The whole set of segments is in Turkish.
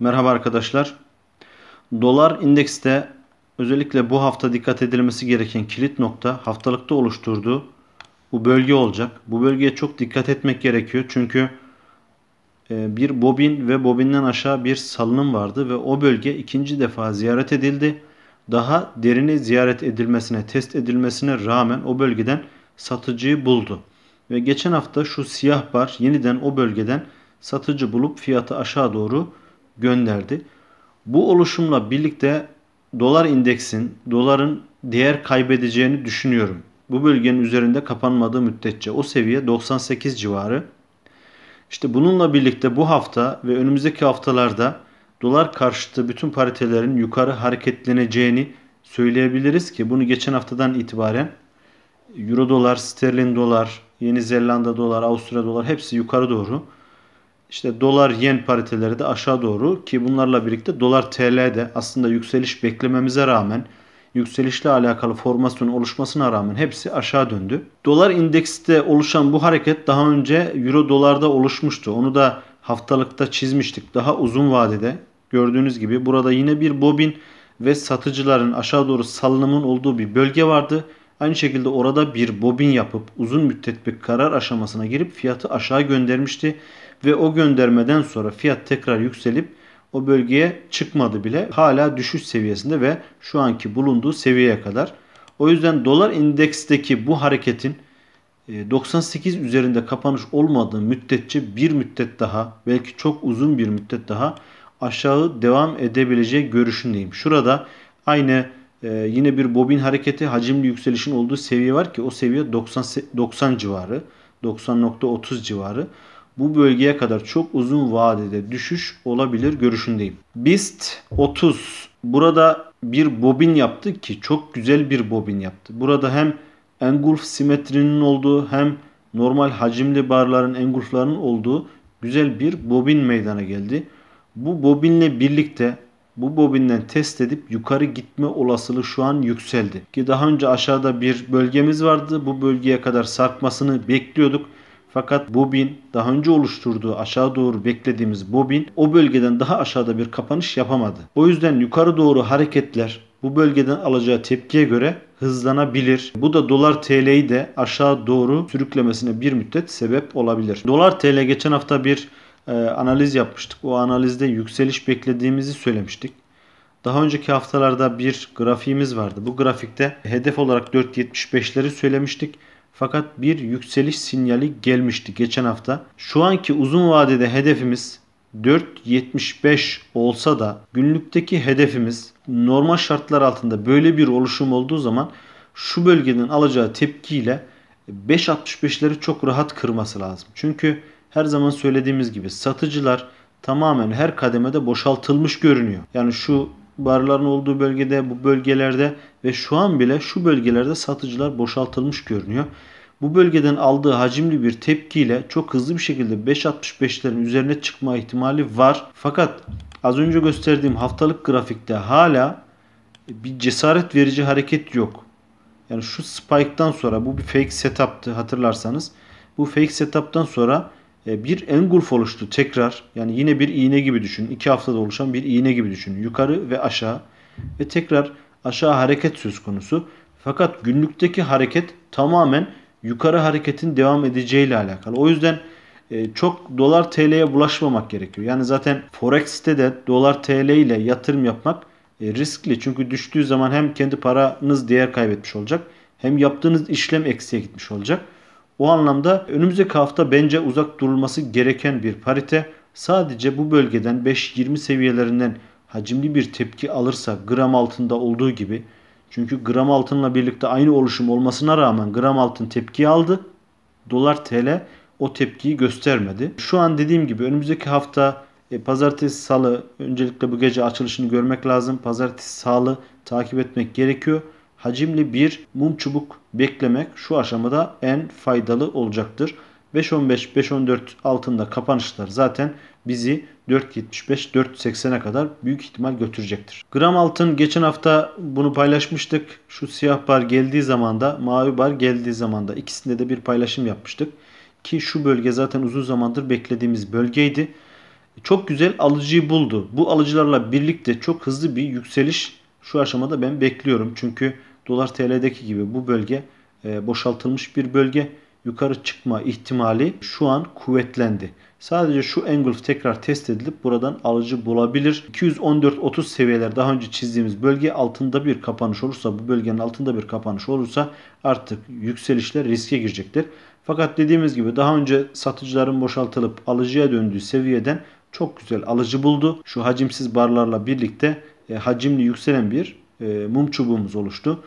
Merhaba arkadaşlar. Dolar indekste özellikle bu hafta dikkat edilmesi gereken kilit nokta haftalıkta oluşturduğu bu bölge olacak. Bu bölgeye çok dikkat etmek gerekiyor. Çünkü e, bir bobin ve bobinden aşağı bir salınım vardı ve o bölge ikinci defa ziyaret edildi. Daha derini ziyaret edilmesine, test edilmesine rağmen o bölgeden satıcıyı buldu. Ve geçen hafta şu siyah bar yeniden o bölgeden satıcı bulup fiyatı aşağı doğru gönderdi. Bu oluşumla birlikte dolar indeksin, doların değer kaybedeceğini düşünüyorum. Bu bölgenin üzerinde kapanmadığı müddetçe o seviye 98 civarı. İşte bununla birlikte bu hafta ve önümüzdeki haftalarda dolar karşıtı bütün paritelerin yukarı hareketleneceğini söyleyebiliriz ki bunu geçen haftadan itibaren Euro dolar, sterlin dolar, Yeni Zelanda dolar, Avusturya dolar hepsi yukarı doğru işte dolar yen pariteleri de aşağı doğru ki bunlarla birlikte dolar TL de aslında yükseliş beklememize rağmen yükselişle alakalı formasyon oluşmasına rağmen hepsi aşağı döndü. Dolar indekste oluşan bu hareket daha önce euro dolarda oluşmuştu. Onu da haftalıkta çizmiştik. Daha uzun vadede gördüğünüz gibi burada yine bir bobin ve satıcıların aşağı doğru salınımın olduğu bir bölge vardı. Aynı şekilde orada bir bobin yapıp uzun müddet bir karar aşamasına girip fiyatı aşağı göndermişti ve o göndermeden sonra fiyat tekrar yükselip o bölgeye çıkmadı bile. Hala düşüş seviyesinde ve şu anki bulunduğu seviyeye kadar. O yüzden dolar endeksteki bu hareketin 98 e, üzerinde kapanış olmadığı müddetçe bir müddet daha belki çok uzun bir müddet daha aşağı devam edebileceği görüşündeyim. Şurada aynı e, yine bir bobin hareketi hacimli yükselişin olduğu seviye var ki o seviye 90 90 civarı 90.30 civarı bu bölgeye kadar çok uzun vadede düşüş olabilir görüşündeyim. BIST 30 burada bir bobin yaptı ki çok güzel bir bobin yaptı. Burada hem engulf simetrinin olduğu hem normal hacimli barların engulflarının olduğu güzel bir bobin meydana geldi. Bu bobinle birlikte bu bobinden test edip yukarı gitme olasılığı şu an yükseldi. Ki daha önce aşağıda bir bölgemiz vardı. Bu bölgeye kadar sarkmasını bekliyorduk. Fakat bobin daha önce oluşturduğu aşağı doğru beklediğimiz bobin o bölgeden daha aşağıda bir kapanış yapamadı. O yüzden yukarı doğru hareketler bu bölgeden alacağı tepkiye göre hızlanabilir. Bu da dolar TL'yi de aşağı doğru sürüklemesine bir müddet sebep olabilir. Dolar TL geçen hafta bir e, analiz yapmıştık. O analizde yükseliş beklediğimizi söylemiştik. Daha önceki haftalarda bir grafiğimiz vardı. Bu grafikte hedef olarak 4.75'leri söylemiştik. Fakat bir yükseliş sinyali gelmişti geçen hafta. Şu anki uzun vadede hedefimiz 4.75 olsa da günlükteki hedefimiz normal şartlar altında böyle bir oluşum olduğu zaman şu bölgenin alacağı tepkiyle 5.65'leri çok rahat kırması lazım. Çünkü her zaman söylediğimiz gibi satıcılar tamamen her kademede boşaltılmış görünüyor. Yani şu barların olduğu bölgede, bu bölgelerde ve şu an bile şu bölgelerde satıcılar boşaltılmış görünüyor. Bu bölgeden aldığı hacimli bir tepkiyle çok hızlı bir şekilde 5.65'lerin üzerine çıkma ihtimali var. Fakat az önce gösterdiğim haftalık grafikte hala bir cesaret verici hareket yok. Yani şu spike'tan sonra bu bir fake setup'tı hatırlarsanız. Bu fake setup'tan sonra e, bir engulf oluştu tekrar. Yani yine bir iğne gibi düşün. İki haftada oluşan bir iğne gibi düşün. Yukarı ve aşağı ve tekrar aşağı hareket söz konusu. Fakat günlükteki hareket tamamen yukarı hareketin devam edeceğiyle alakalı. O yüzden e, çok dolar TL'ye bulaşmamak gerekiyor. Yani zaten Forex'te de dolar TL ile yatırım yapmak e, riskli. Çünkü düştüğü zaman hem kendi paranız değer kaybetmiş olacak hem yaptığınız işlem eksiye gitmiş olacak. O anlamda önümüzdeki hafta bence uzak durulması gereken bir parite sadece bu bölgeden 5-20 seviyelerinden hacimli bir tepki alırsa gram altında olduğu gibi çünkü gram altınla birlikte aynı oluşum olmasına rağmen gram altın tepki aldı. Dolar TL o tepkiyi göstermedi. Şu an dediğim gibi önümüzdeki hafta e, pazartesi salı öncelikle bu gece açılışını görmek lazım. Pazartesi salı takip etmek gerekiyor hacimli bir mum çubuk beklemek şu aşamada en faydalı olacaktır. 5.15, 5.14 altında kapanışlar zaten bizi 4.75-4.80'e kadar büyük ihtimal götürecektir. Gram altın geçen hafta bunu paylaşmıştık. Şu siyah bar geldiği zaman da mavi bar geldiği zaman da ikisinde de bir paylaşım yapmıştık. Ki şu bölge zaten uzun zamandır beklediğimiz bölgeydi. Çok güzel alıcıyı buldu. Bu alıcılarla birlikte çok hızlı bir yükseliş şu aşamada ben bekliyorum. Çünkü dolar TL'deki gibi bu bölge e, boşaltılmış bir bölge. Yukarı çıkma ihtimali şu an kuvvetlendi. Sadece şu engulf tekrar test edilip buradan alıcı bulabilir. 214.30 seviyeler daha önce çizdiğimiz bölge altında bir kapanış olursa bu bölgenin altında bir kapanış olursa artık yükselişler riske girecektir. Fakat dediğimiz gibi daha önce satıcıların boşaltılıp alıcıya döndüğü seviyeden çok güzel alıcı buldu. Şu hacimsiz barlarla birlikte e, hacimli yükselen bir e, mum çubuğumuz oluştu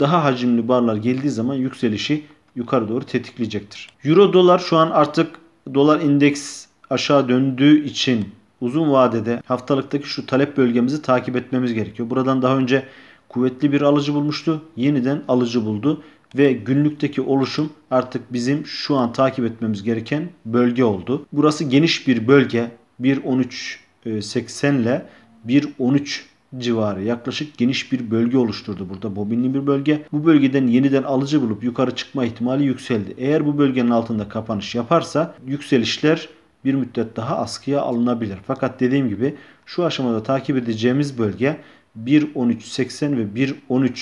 daha hacimli barlar geldiği zaman yükselişi yukarı doğru tetikleyecektir. Euro dolar şu an artık dolar indeks aşağı döndüğü için uzun vadede haftalıktaki şu talep bölgemizi takip etmemiz gerekiyor. Buradan daha önce kuvvetli bir alıcı bulmuştu. Yeniden alıcı buldu ve günlükteki oluşum artık bizim şu an takip etmemiz gereken bölge oldu. Burası geniş bir bölge. 1.13.80 ile 1.13 civarı yaklaşık geniş bir bölge oluşturdu burada bobinli bir bölge. Bu bölgeden yeniden alıcı bulup yukarı çıkma ihtimali yükseldi. Eğer bu bölgenin altında kapanış yaparsa yükselişler bir müddet daha askıya alınabilir. Fakat dediğim gibi şu aşamada takip edeceğimiz bölge 1.13.80 ve 1.13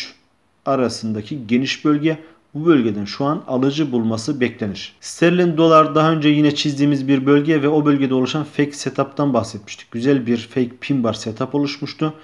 arasındaki geniş bölge. Bu bölgeden şu an alıcı bulması beklenir. Sterlin dolar daha önce yine çizdiğimiz bir bölge ve o bölgede oluşan fake setup'tan bahsetmiştik. Güzel bir fake pin bar setup oluşmuştu.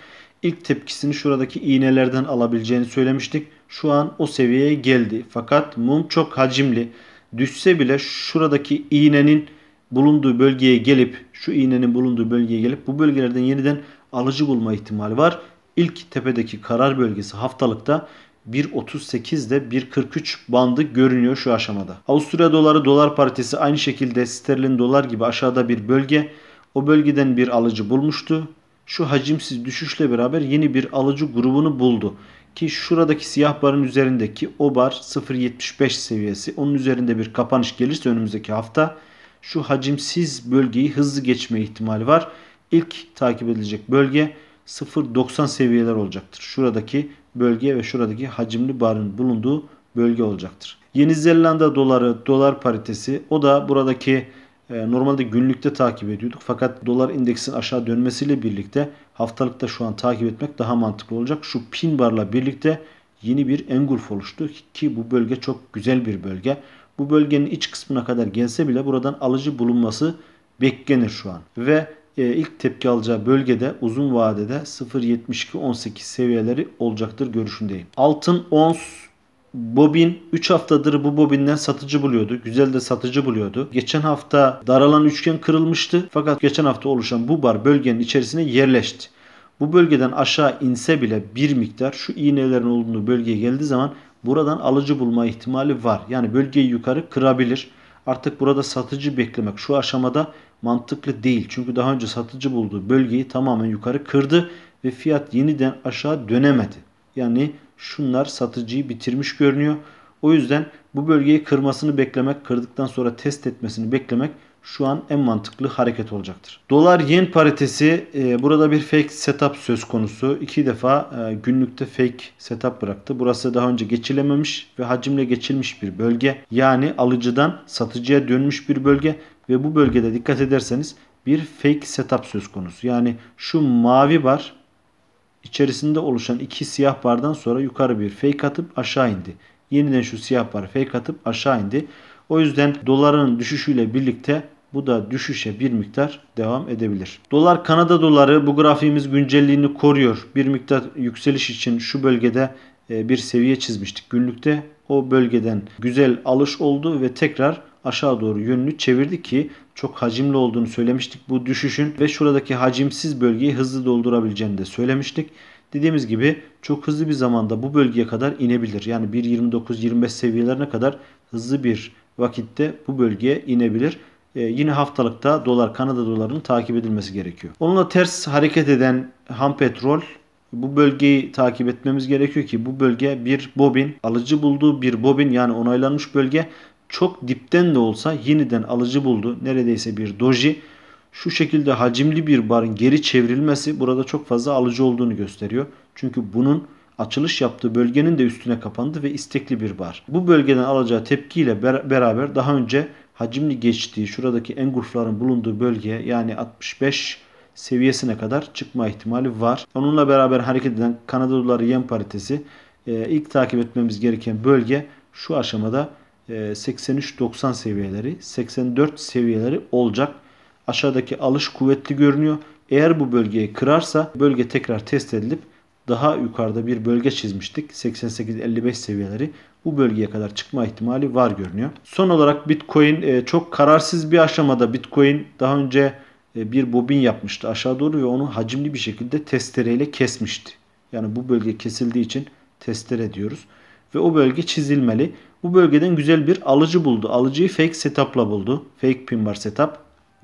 İlk tepkisini şuradaki iğnelerden alabileceğini söylemiştik. Şu an o seviyeye geldi. Fakat mum çok hacimli. Düşse bile şuradaki iğnenin bulunduğu bölgeye gelip şu iğnenin bulunduğu bölgeye gelip bu bölgelerden yeniden alıcı bulma ihtimali var. İlk tepedeki karar bölgesi haftalıkta 1.38 ile 1.43 bandı görünüyor şu aşamada. Avusturya doları dolar paritesi aynı şekilde sterlin dolar gibi aşağıda bir bölge. O bölgeden bir alıcı bulmuştu şu hacimsiz düşüşle beraber yeni bir alıcı grubunu buldu. Ki şuradaki siyah barın üzerindeki o bar 0.75 seviyesi. Onun üzerinde bir kapanış gelirse önümüzdeki hafta şu hacimsiz bölgeyi hızlı geçme ihtimali var. İlk takip edilecek bölge 0.90 seviyeler olacaktır. Şuradaki bölge ve şuradaki hacimli barın bulunduğu bölge olacaktır. Yeni Zelanda doları, dolar paritesi o da buradaki e, normalde günlükte takip ediyorduk fakat dolar indeksin aşağı dönmesiyle birlikte haftalıkta şu an takip etmek daha mantıklı olacak. Şu pin barla birlikte yeni bir engulf oluştu ki bu bölge çok güzel bir bölge. Bu bölgenin iç kısmına kadar gelse bile buradan alıcı bulunması beklenir şu an. Ve e, ilk tepki alacağı bölgede uzun vadede 0.72-18 seviyeleri olacaktır görüşündeyim. Altın ons Bobin 3 haftadır bu bobinden satıcı buluyordu. Güzel de satıcı buluyordu. Geçen hafta daralan üçgen kırılmıştı. Fakat geçen hafta oluşan bu bar bölgenin içerisine yerleşti. Bu bölgeden aşağı inse bile bir miktar şu iğnelerin olduğu bölgeye geldiği zaman buradan alıcı bulma ihtimali var. Yani bölgeyi yukarı kırabilir. Artık burada satıcı beklemek şu aşamada mantıklı değil. Çünkü daha önce satıcı bulduğu bölgeyi tamamen yukarı kırdı ve fiyat yeniden aşağı dönemedi. Yani şunlar satıcıyı bitirmiş görünüyor. O yüzden bu bölgeyi kırmasını beklemek, kırdıktan sonra test etmesini beklemek şu an en mantıklı hareket olacaktır. Dolar yen paritesi e, burada bir fake setup söz konusu. İki defa e, günlükte fake setup bıraktı. Burası daha önce geçilememiş ve hacimle geçilmiş bir bölge. Yani alıcıdan satıcıya dönmüş bir bölge ve bu bölgede dikkat ederseniz bir fake setup söz konusu. Yani şu mavi bar İçerisinde oluşan iki siyah bardan sonra yukarı bir fake atıp aşağı indi. Yeniden şu siyah bar fake atıp aşağı indi. O yüzden doların düşüşüyle birlikte bu da düşüşe bir miktar devam edebilir. Dolar Kanada doları bu grafiğimiz güncelliğini koruyor. Bir miktar yükseliş için şu bölgede e, bir seviye çizmiştik. Günlükte o bölgeden güzel alış oldu ve tekrar aşağı doğru yönünü çevirdi ki çok hacimli olduğunu söylemiştik bu düşüşün ve şuradaki hacimsiz bölgeyi hızlı doldurabileceğini de söylemiştik. Dediğimiz gibi çok hızlı bir zamanda bu bölgeye kadar inebilir. Yani 1.29-25 seviyelerine kadar hızlı bir vakitte bu bölgeye inebilir. Ee, yine haftalıkta dolar Kanada dolarının takip edilmesi gerekiyor. Onunla ters hareket eden ham petrol bu bölgeyi takip etmemiz gerekiyor ki bu bölge bir bobin alıcı bulduğu bir bobin yani onaylanmış bölge çok dipten de olsa yeniden alıcı buldu. Neredeyse bir doji. Şu şekilde hacimli bir barın geri çevrilmesi burada çok fazla alıcı olduğunu gösteriyor. Çünkü bunun açılış yaptığı bölgenin de üstüne kapandı ve istekli bir bar. Bu bölgeden alacağı tepkiyle beraber daha önce hacimli geçtiği şuradaki engulfların bulunduğu bölgeye yani 65 seviyesine kadar çıkma ihtimali var. Onunla beraber hareket eden Kanada doları yen paritesi e, ilk takip etmemiz gereken bölge şu aşamada 83-90 e, seviyeleri, 84 seviyeleri olacak. Aşağıdaki alış kuvvetli görünüyor. Eğer bu bölgeyi kırarsa bölge tekrar test edilip daha yukarıda bir bölge çizmiştik. 88-55 seviyeleri bu bölgeye kadar çıkma ihtimali var görünüyor. Son olarak Bitcoin e, çok kararsız bir aşamada. Bitcoin daha önce e, bir bobin yapmıştı aşağı doğru ve onu hacimli bir şekilde testereyle kesmişti. Yani bu bölge kesildiği için testere diyoruz. Ve o bölge çizilmeli. Bu bölgeden güzel bir alıcı buldu. Alıcıyı fake setup'la buldu. Fake pin bar setup.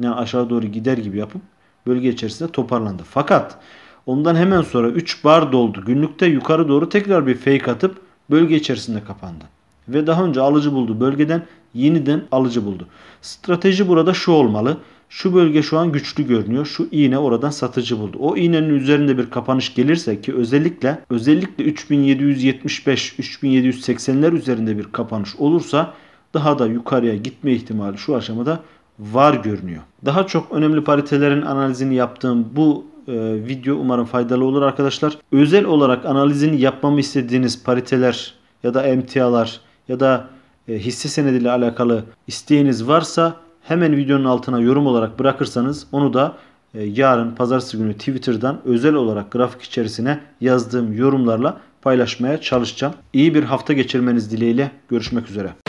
Yani aşağı doğru gider gibi yapıp bölge içerisinde toparlandı. Fakat ondan hemen sonra 3 bar doldu. Günlükte yukarı doğru tekrar bir fake atıp bölge içerisinde kapandı. Ve daha önce alıcı buldu bölgeden yeniden alıcı buldu. Strateji burada şu olmalı. Şu bölge şu an güçlü görünüyor. Şu iğne oradan satıcı buldu. O iğnenin üzerinde bir kapanış gelirse ki özellikle özellikle 3775 3780'ler üzerinde bir kapanış olursa daha da yukarıya gitme ihtimali şu aşamada var görünüyor. Daha çok önemli paritelerin analizini yaptığım bu e, video umarım faydalı olur arkadaşlar. Özel olarak analizini yapmamı istediğiniz pariteler ya da emtialar ya da e, hisse senediyle alakalı isteğiniz varsa hemen videonun altına yorum olarak bırakırsanız onu da e, yarın pazartesi günü Twitter'dan özel olarak grafik içerisine yazdığım yorumlarla paylaşmaya çalışacağım. İyi bir hafta geçirmeniz dileğiyle görüşmek üzere.